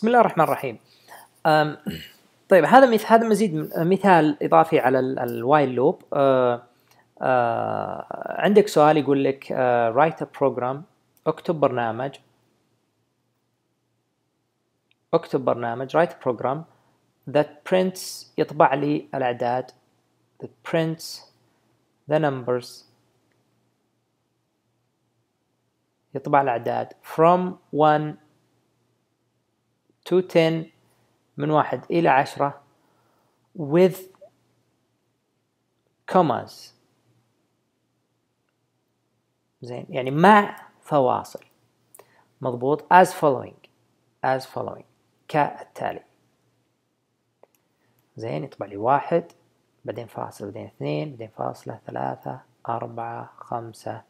بسم الله الرحمن الرحيم طيب هذا مثال هذا مزيد مثال اضافي على الوايل لوب عندك سؤال يقول لك رايت ا بروجرام اكتب برنامج اكتب برنامج رايت بروجرام that prints يطبع لي الاعداد that prints the numbers يطبع الاعداد from 1 to 10 من واحد إلى عشرة with commas زين يعني مع فواصل مضبوط as following as following كالتالي زين يطبع لي واحد بعدين فاصل بعدين اثنين بعدين فاصلة ثلاثة أربعة خمسة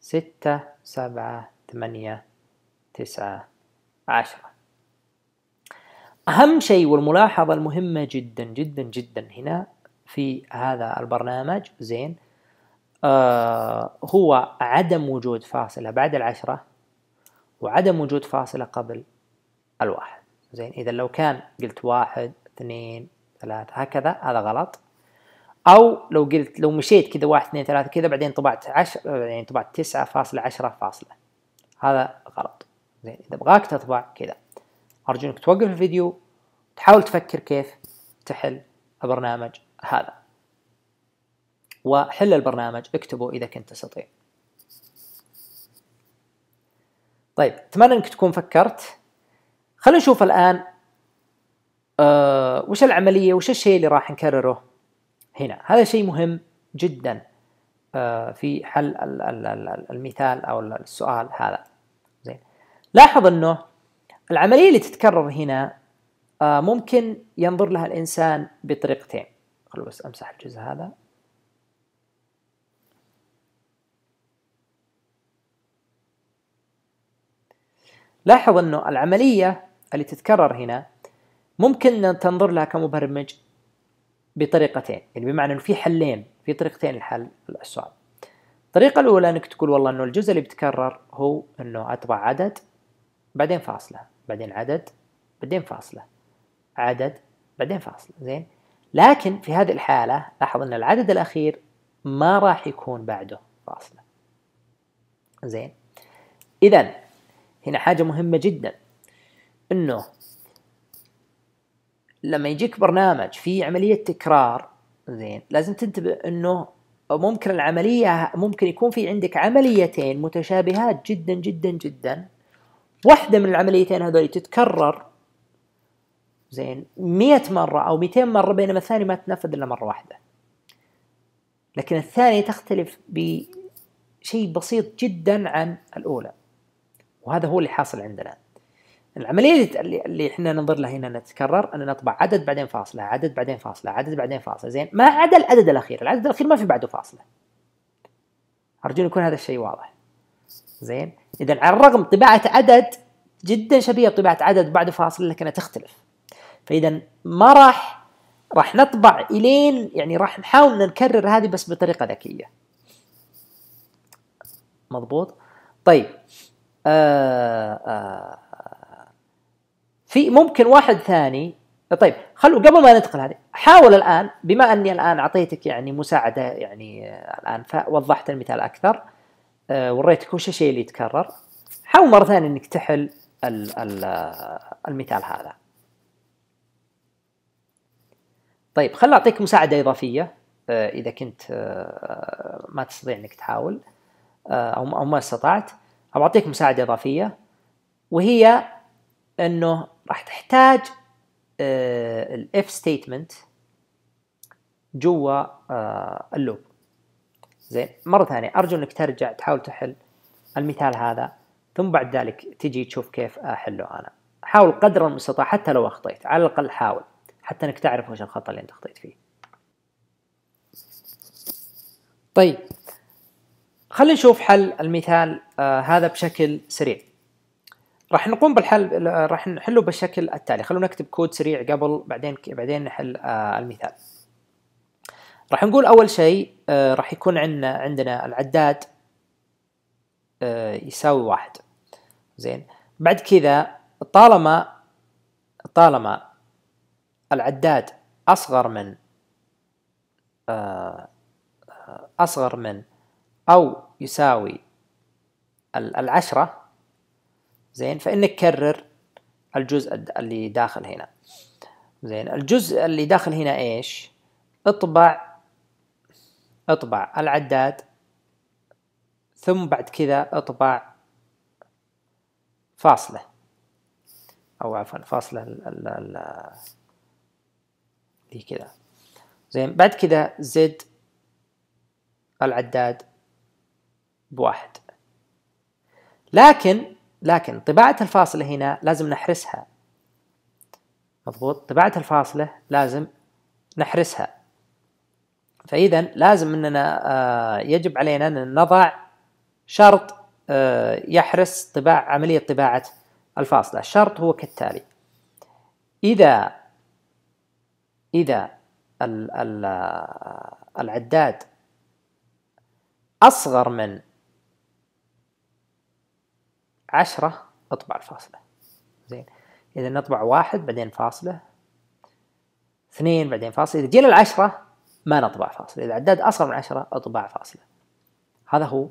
ستة سبعة ثمانية تسعة عشرة أهم شيء والملاحظة المهمة جدا جدا جدا هنا في هذا البرنامج زين آه هو عدم وجود فاصلة بعد العشرة وعدم وجود فاصلة قبل الواحد زين إذا لو كان قلت واحد اثنين ثلاثة هكذا هذا غلط أو لو قلت لو مشيت كذا واحد اثنين ثلاثة كذا بعدين طبعت عشر يعني طبعت تسعة فاصلة عشرة فاصلة هذا غلط زين إذا بغاك تطبع كذا أرجو أنك توقف الفيديو تحاول تفكر كيف تحل البرنامج هذا وحل البرنامج اكتبه إذا كنت تستطيع طيب أتمنى أنك تكون فكرت خلينا نشوف الآن أه وش العملية وش الشيء اللي راح نكرره هنا هذا شيء مهم جدا أه في حل المثال أو السؤال هذا زين لاحظ أنه العملية اللي تتكرر هنا آه، ممكن ينظر لها الإنسان بطريقتين خلو بس أمسح الجزء هذا لاحظ أنه العملية اللي تتكرر هنا ممكن تنظر لها كمبرمج بطريقتين يعني بمعنى أنه في حلين في طريقتين الحل السؤال الطريقة الأولى أنك تقول والله أنه الجزء اللي بتكرر هو أنه أطبع عدد بعدين فاصلة بعدين عدد بعدين فاصلة عدد بعدين فاصلة زين لكن في هذه الحالة لاحظ أن العدد الأخير ما راح يكون بعده فاصلة زين إذا هنا حاجة مهمة جدا أنه لما يجيك برنامج في عملية تكرار زين لازم تنتبه أنه ممكن العملية ممكن يكون في عندك عمليتين متشابهات جدا جدا جدا واحدة من العمليتين هذول تتكرر زين 100 مرة أو 200 مرة بينما الثانية ما تنفذ إلا مرة واحدة لكن الثانية تختلف بشيء بسيط جدا عن الأولى وهذا هو اللي حاصل عندنا العملية اللي احنا ننظر لها هنا نتكرر أن نطبع عدد بعدين فاصلة عدد بعدين فاصلة عدد بعدين فاصلة زين ما عدا العدد الأخير العدد الأخير ما في بعده فاصلة أرجو يكون هذا الشيء واضح زين اذا على الرغم طباعه عدد جدا شبيهه بطباعه عدد بعد فاصل لكنها تختلف فاذا ما راح راح نطبع الين يعني راح نحاول نكرر هذه بس بطريقه ذكيه مضبوط طيب آه آه, آه. في ممكن واحد ثاني طيب خلوا قبل ما ندخل هذه حاول الان بما اني الان اعطيتك يعني مساعده يعني آه، الان فوضحت المثال اكثر آه، وريتك وش الشيء اللي يتكرر حاول مره ثانيه انك تحل الـ الـ المثال هذا طيب خل اعطيك مساعده اضافيه آه، اذا كنت آه، ما تستطيع انك تحاول او ما استطعت او اعطيك مساعده اضافيه وهي انه راح تحتاج الاف ستيتمنت جوا اللوب زين مره ثانيه ارجو انك ترجع تحاول تحل المثال هذا ثم بعد ذلك تجي تشوف كيف احله انا حاول قدر المستطاع حتى لو اخطيت على الاقل حاول حتى انك تعرف وش الخطا اللي انت اخطيت فيه طيب خلينا نشوف حل المثال آه هذا بشكل سريع راح نقوم بالحل راح نحله بالشكل التالي خلونا نكتب كود سريع قبل بعدين بعدين نحل آه المثال راح نقول اول شيء آه، راح يكون عندنا عندنا العداد آه، يساوي واحد زين بعد كذا طالما طالما العداد اصغر من آه، اصغر من او يساوي العشرة زين فانك كرر الجزء اللي داخل هنا زين الجزء اللي داخل هنا ايش اطبع اطبع العداد ثم بعد كذا اطبع فاصلة أو عفوا فاصلة دي كذا زين بعد كذا زد العداد بواحد لكن لكن طباعة الفاصلة هنا لازم نحرسها مضبوط طباعة الفاصلة لازم نحرسها فاذا لازم اننا آه، يجب علينا ان نضع شرط آه، يحرس طباع عمليه طباعه الفاصله الشرط هو كالتالي اذا اذا آه، العداد اصغر من عشرة اطبع الفاصلة زين اذا نطبع واحد بعدين فاصلة اثنين بعدين فاصلة اذا جينا العشرة ما نطبع فاصلة إذا عداد أصغر من عشرة أطبع فاصلة هذا هو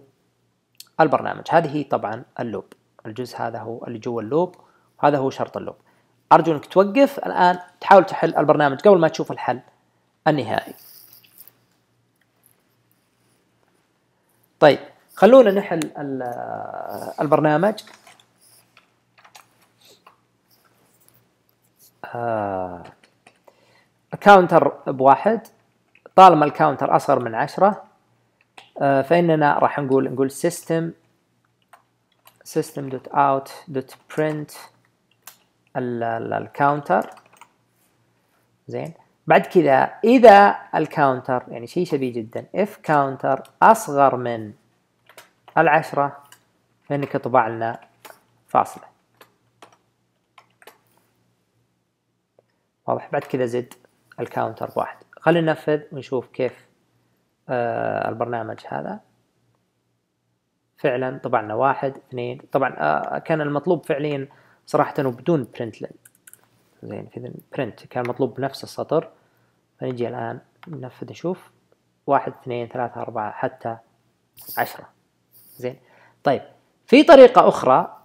البرنامج هذه طبعا اللوب الجزء هذا هو اللي جوا اللوب هذا هو شرط اللوب أرجو أنك توقف الآن تحاول تحل البرنامج قبل ما تشوف الحل النهائي طيب خلونا نحل البرنامج الكاونتر آه، بواحد طالما الكاونتر أصغر من عشرة آه، فإننا راح نقول نقول system system.out.print الكاونتر زين بعد كذا إذا الكاونتر يعني شيء شبيه جدا if counter أصغر من العشرة فإنك اطبع لنا فاصلة واضح بعد كذا زد الكاونتر بواحد خلينا ننفذ ونشوف كيف آه البرنامج هذا فعلا طبعنا واحد اثنين طبعا آه كان المطلوب فعليا صراحة بدون برنت زين في برنت كان مطلوب بنفس السطر فنجي الآن ننفذ نشوف واحد اثنين ثلاثة أربعة حتى عشرة زين طيب في طريقة أخرى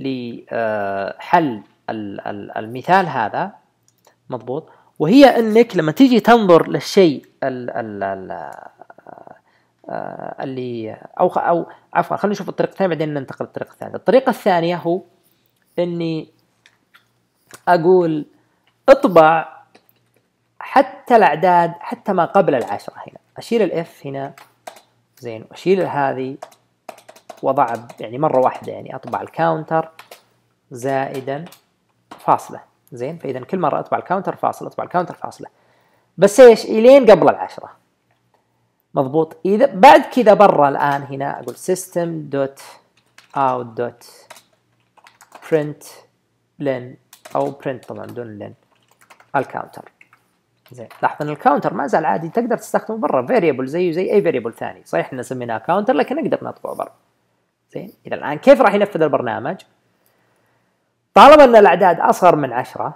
لحل المثال هذا مضبوط وهي انك لما تيجي تنظر للشيء ال ال ال آه، اللي او او عفوا خلينا نشوف الطريقه الثانيه بعدين ننتقل للطريقه الثانيه، الطريقه الثانيه هو اني اقول اطبع حتى الاعداد حتى ما قبل العشره هنا، اشيل الاف هنا زين واشيل هذه واضعها يعني مره واحده يعني اطبع الكاونتر زائدا فاصله زين فاذا كل مره اطبع الكاونتر فاصله اطبع الكاونتر فاصله بس ايش الين قبل العشره مضبوط اذا بعد كذا برا الان هنا اقول سيستم دوت اوت دوت برنت لين او برنت طبعا دون لين الكاونتر زين لاحظ ان الكاونتر ما زال عادي تقدر تستخدمه برا فاريبل زيه زي اي فاريبل ثاني صحيح ان سميناه كاونتر لكن نقدر نطبعه برا زين اذا الان كيف راح ينفذ البرنامج طالما ان الاعداد اصغر من 10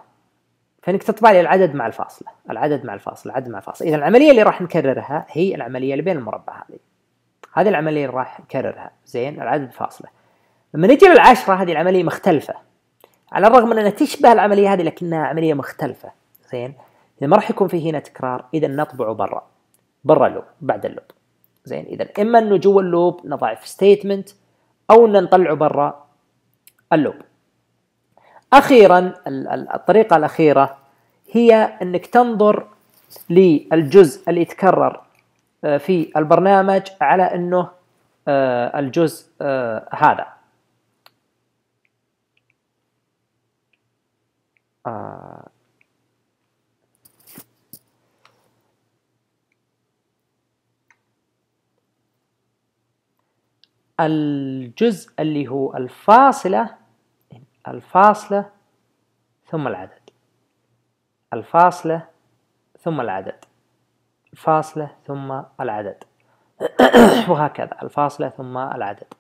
فانك تطبع لي العدد مع الفاصله، العدد مع الفاصله، العدد مع الفاصله، اذا العمليه اللي راح نكررها هي العمليه اللي بين المربع هذه. هذه العمليه اللي راح نكررها، زين العدد فاصله. لما نجي للعشره هذه العمليه مختلفه. على الرغم من انها تشبه العمليه هذه لكنها عمليه مختلفه، زين؟ اذا ما راح يكون في هنا تكرار، اذا نطبعه برا. برا اللوب، بعد اللوب. زين؟ اذا اما انه جوا اللوب نضع في ستيتمنت او ان نطلعه برا اللوب. اخيرا الطريقه الاخيره هي انك تنظر للجزء اللي يتكرر آه، في البرنامج على انه آه، الجزء آه، هذا الجزء اللي هو الفاصله الفاصلة ثم العدد الفاصلة ثم العدد الفاصلة ثم العدد وهكذا الفاصلة ثم العدد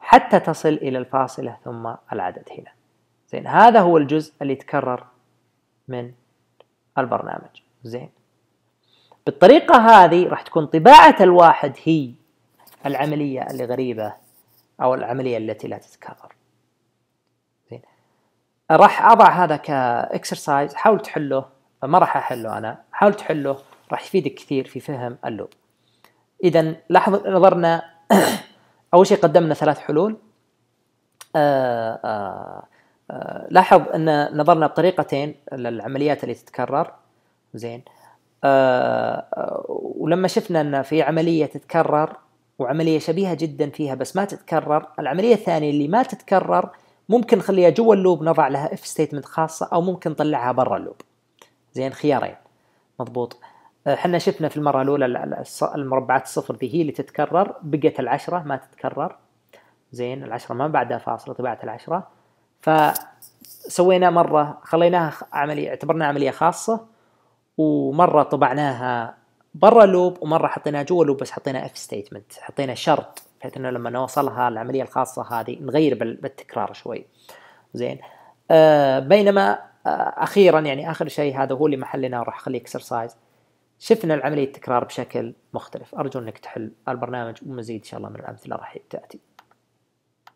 حتى تصل إلى الفاصلة ثم العدد هنا زين هذا هو الجزء اللي يتكرر من البرنامج زين بالطريقة هذه راح تكون طباعة الواحد هي العملية اللي غريبة أو العملية التي لا تتكرر راح اضع هذا كاكسرسايز حاول تحله ما راح احله انا حاول تحله راح يفيدك كثير في فهم اللوب اذا لاحظ نظرنا اول شيء قدمنا ثلاث حلول آه، آه، آه، لاحظ ان نظرنا بطريقتين للعمليات اللي تتكرر زين ولما شفنا ان في عمليه تتكرر وعمليه شبيهه جدا فيها بس ما تتكرر العمليه الثانيه اللي ما تتكرر ممكن نخليها جوا اللوب نضع لها اف ستيتمنت خاصه او ممكن نطلعها برا اللوب زين خيارين مضبوط احنا آه، شفنا في المره الاولى المربعات الصفر ذي هي اللي تتكرر بقت العشره ما تتكرر زين العشره ما بعدها فاصله طباعه العشره فسوينا مره خليناها عمليه اعتبرناها عمليه خاصه ومره طبعناها برا لوب ومره حطيناها جوا لوب بس حطينا اف ستيتمنت حطينا شرط بحيث انه لما نوصلها العمليه الخاصه هذه نغير بالتكرار شوي زين آه بينما آه اخيرا يعني اخر شيء هذا هو اللي محلنا وراح اخليه اكسرسايز شفنا العمليه التكرار بشكل مختلف ارجو انك تحل البرنامج ومزيد ان شاء الله من الامثله راح تاتي